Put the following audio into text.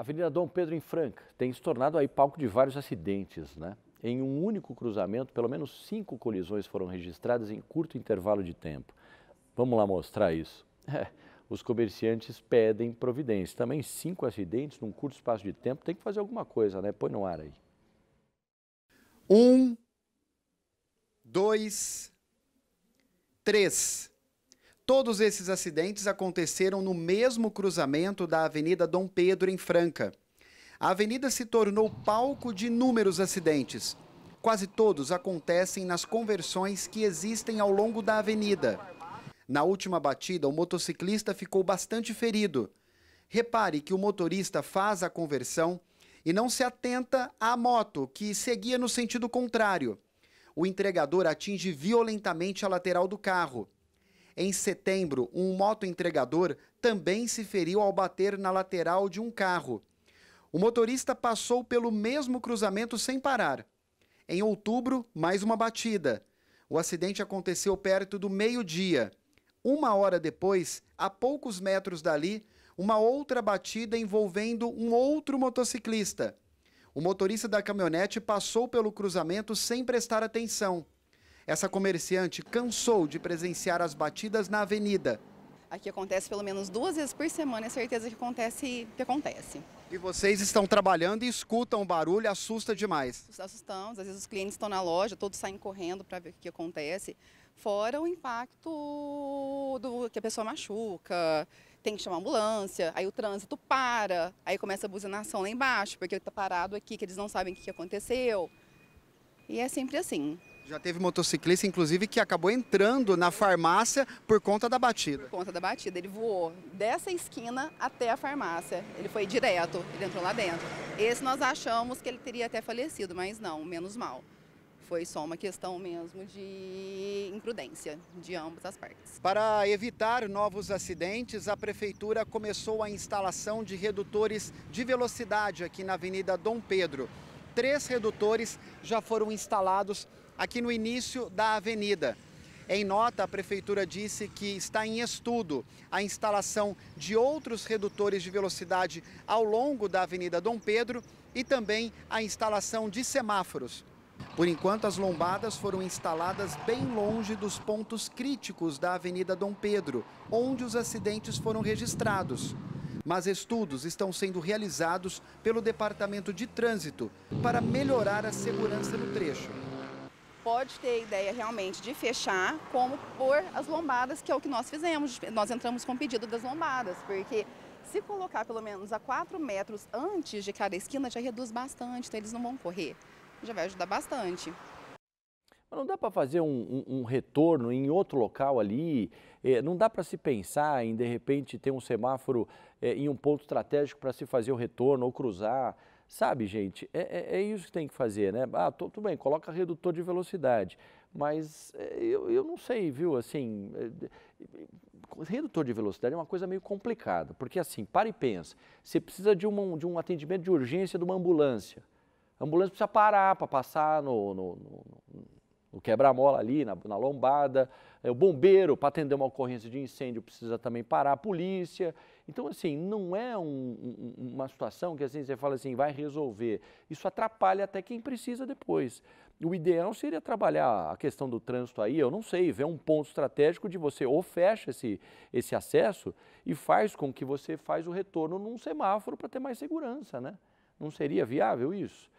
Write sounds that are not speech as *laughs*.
A Avenida Dom Pedro em Franca tem se tornado aí palco de vários acidentes, né? Em um único cruzamento, pelo menos cinco colisões foram registradas em curto intervalo de tempo. Vamos lá mostrar isso. *laughs* É, os comerciantes pedem providência. Também cinco acidentes num curto espaço de tempo. Tem que fazer alguma coisa, né? Põe no ar aí. Um, dois, três. Todos esses acidentes aconteceram no mesmo cruzamento da Avenida Dom Pedro, em Franca. A avenida se tornou palco de inúmeros acidentes. Quase todos acontecem nas conversões que existem ao longo da avenida. Na última batida, o motociclista ficou bastante ferido. Repare que o motorista faz a conversão e não se atenta à moto, que seguia no sentido contrário. O entregador atinge violentamente a lateral do carro. Em setembro, um moto entregador também se feriu ao bater na lateral de um carro. O motorista passou pelo mesmo cruzamento sem parar. Em outubro, mais uma batida. O acidente aconteceu perto do meio-dia. Uma hora depois, a poucos metros dali, uma outra batida envolvendo um outro motociclista. O motorista da caminhonete passou pelo cruzamento sem prestar atenção. Essa comerciante cansou de presenciar as batidas na avenida. Aqui acontece pelo menos duas vezes por semana, é certeza que acontece, que acontece. E vocês estão trabalhando e escutam o barulho, assusta demais. Assustamos, às vezes os clientes estão na loja, todos saem correndo para ver o que acontece. Fora o impacto do que a pessoa machuca, tem que chamar ambulância, aí o trânsito para, aí começa a buzinação lá embaixo, porque está parado aqui, que eles não sabem o que aconteceu. E é sempre assim. Já teve motociclista, inclusive, que acabou entrando na farmácia por conta da batida. Por conta da batida, ele voou dessa esquina até a farmácia. Ele foi direto, ele entrou lá dentro. Esse nós achamos que ele teria até falecido, mas não, menos mal foi só uma questão mesmo de imprudência de ambas as partes. Para evitar novos acidentes, a prefeitura começou a instalação de redutores de velocidade aqui na Avenida Dom Pedro. Três redutores já foram instalados aqui no início da avenida. Em nota, a prefeitura disse que está em estudo a instalação de outros redutores de velocidade ao longo da Avenida Dom Pedro e também a instalação de semáforos. Por enquanto, as lombadas foram instaladas bem longe dos pontos críticos da Avenida Dom Pedro, onde os acidentes foram registrados. Mas estudos estão sendo realizados pelo Departamento de Trânsito para melhorar a segurança no trecho pode ter a ideia realmente de fechar, como por as lombadas, que é o que nós fizemos. Nós entramos com o pedido das lombadas, porque se colocar pelo menos a 4 metros antes de cada esquina, já reduz bastante, então eles não vão correr. Já vai ajudar bastante. Mas não dá para fazer um, um, um, retorno em outro local ali? É, não dá para se pensar em, de repente, ter um semáforo é, em um ponto estratégico para se fazer o retorno ou cruzar? Sabe, gente, é, é, é, isso que tem que fazer, né? Ah, tô, tudo bem, coloca redutor de velocidade, mas é, eu, eu não sei, viu, assim, é, redutor de velocidade é uma coisa meio complicada, porque assim, para e pensa, você precisa de, uma, de um atendimento de urgência de uma ambulância, a ambulância precisa parar para passar no, no, no o quebra-mola ali na, na lombada, é, o bombeiro para atender uma ocorrência de incêndio precisa também parar a polícia. Então, assim, não é um, um, uma situação que assim, você fala assim, vai resolver. Isso atrapalha até quem precisa depois. O ideal seria trabalhar a questão do trânsito aí, eu não sei, ver um ponto estratégico de você ou fecha esse, esse acesso e faz com que você faz o retorno num semáforo para ter mais segurança, né? Não seria viável isso?